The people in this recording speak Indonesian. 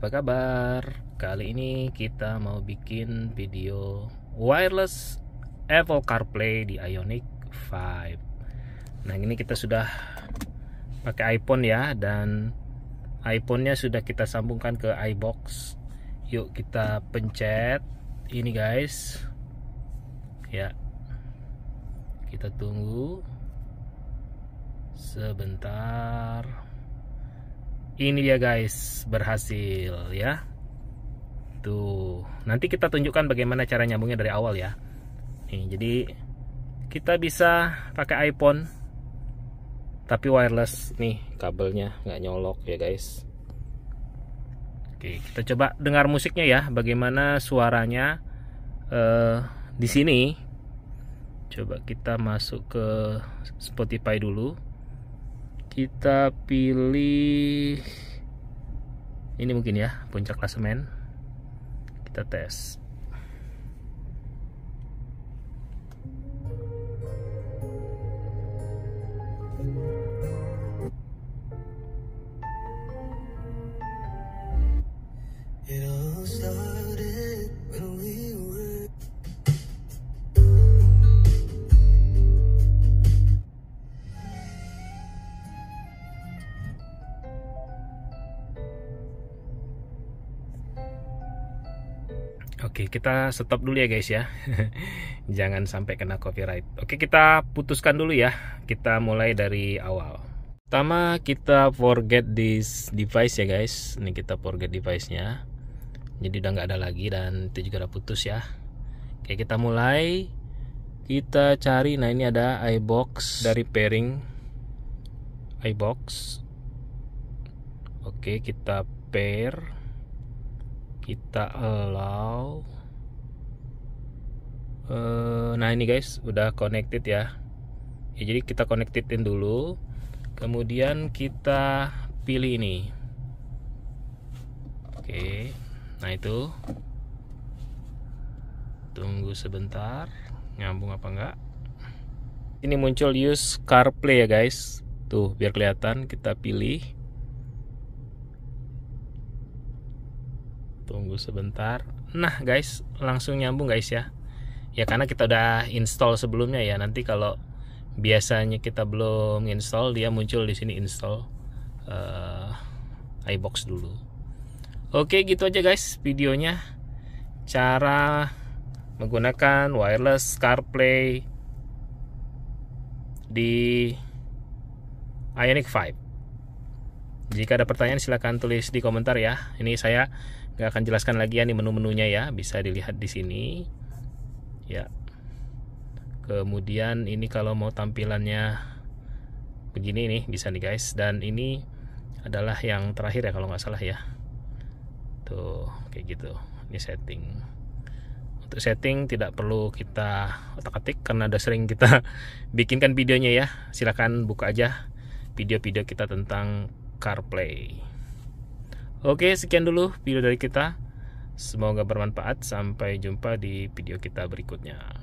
apa kabar? Kali ini kita mau bikin video wireless Apple CarPlay di Ionic 5 Nah ini kita sudah pakai iPhone ya dan iPhone-nya sudah kita sambungkan ke iBox Yuk kita pencet ini guys Ya kita tunggu sebentar ini dia guys berhasil ya tuh nanti kita tunjukkan bagaimana cara nyambungnya dari awal ya nih jadi kita bisa pakai iPhone tapi wireless nih kabelnya nggak nyolok ya guys Oke kita coba dengar musiknya ya bagaimana suaranya eh, di sini coba kita masuk ke Spotify dulu kita pilih ini mungkin ya puncak klasemen kita tes Oke, kita stop dulu ya guys ya. Jangan sampai kena copyright. Oke, kita putuskan dulu ya. Kita mulai dari awal. Pertama, kita forget this device ya guys. Ini kita forget device-nya. Jadi udah nggak ada lagi dan itu juga udah putus ya. Oke, kita mulai. Kita cari, nah ini ada iBox dari pairing iBox. Oke, kita pair kita allow uh, nah ini guys udah connected ya ya jadi kita connectedin dulu kemudian kita pilih ini oke nah itu tunggu sebentar nyambung apa enggak ini muncul use CarPlay ya guys tuh biar kelihatan kita pilih tunggu sebentar nah guys langsung nyambung guys ya ya karena kita udah install sebelumnya ya nanti kalau biasanya kita belum install dia muncul di sini install uh, iBox dulu oke gitu aja guys videonya cara menggunakan wireless CarPlay di Ionic 5 jika ada pertanyaan silahkan tulis di komentar ya ini saya nggak akan jelaskan lagi ya nih menu-menunya ya, bisa dilihat di sini. Ya. Kemudian ini kalau mau tampilannya begini nih bisa nih guys dan ini adalah yang terakhir ya kalau nggak salah ya. Tuh, kayak gitu. Ini setting. Untuk setting tidak perlu kita otak-atik karena ada sering kita bikinkan videonya ya. Silahkan buka aja video-video kita tentang CarPlay. Oke, sekian dulu video dari kita. Semoga bermanfaat. Sampai jumpa di video kita berikutnya.